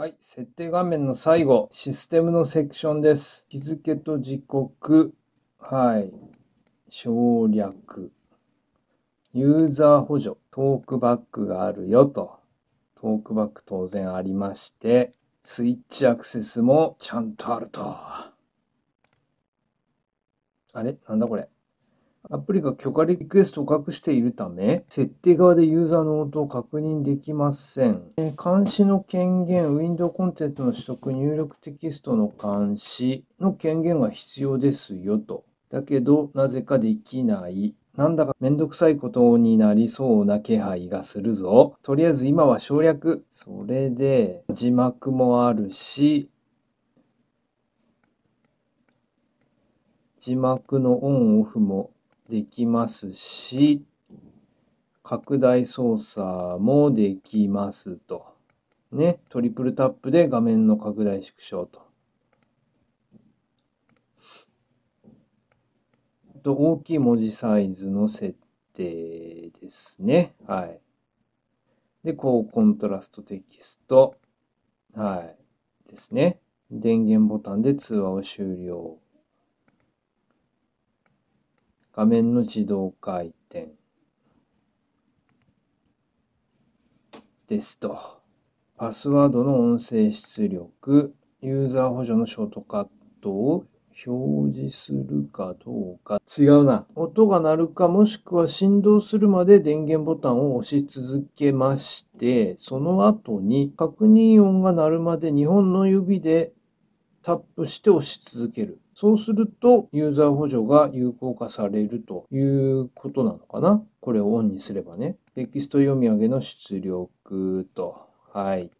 はい。設定画面の最後、システムのセクションです。日付と時刻、はい。省略、ユーザー補助、トークバックがあるよと。トークバック当然ありまして、スイッチアクセスもちゃんとあると。あれなんだこれアプリが許可リクエストを隠しているため、設定側でユーザーの音を確認できません。え監視の権限、ウィンドウコンテンツの取得、入力テキストの監視の権限が必要ですよと。だけど、なぜかできない。なんだかめんどくさいことになりそうな気配がするぞ。とりあえず今は省略。それで、字幕もあるし、字幕のオンオフもできますし、拡大操作もできますと。ね、トリプルタップで画面の拡大縮小と。と大きい文字サイズの設定ですね。はい。で、高コントラストテキスト。はい。ですね。電源ボタンで通話を終了。画面の自動回転ですと。パスワードの音声出力、ユーザー補助のショートカットを表示するかどうか。違うな。音が鳴るかもしくは振動するまで電源ボタンを押し続けまして、その後に確認音が鳴るまで2本の指でタップして押し続ける。そうすると、ユーザー補助が有効化されるということなのかな。これをオンにすればね。テキスト読み上げの出力と。はい。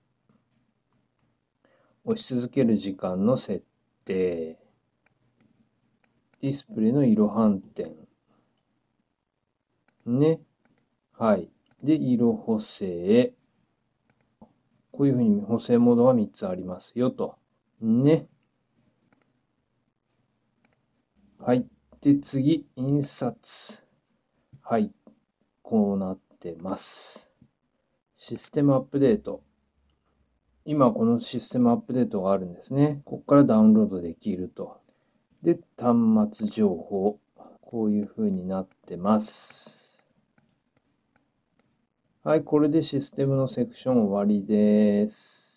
押し続ける時間の設定。ディスプレイの色反転。ね。はい。で、色補正。こういうふうに補正モードが3つありますよと。ね。はい。で、次、印刷。はい。こうなってます。システムアップデート。今、このシステムアップデートがあるんですね。ここからダウンロードできると。で、端末情報。こういう風になってます。はい、これでシステムのセクション終わりです。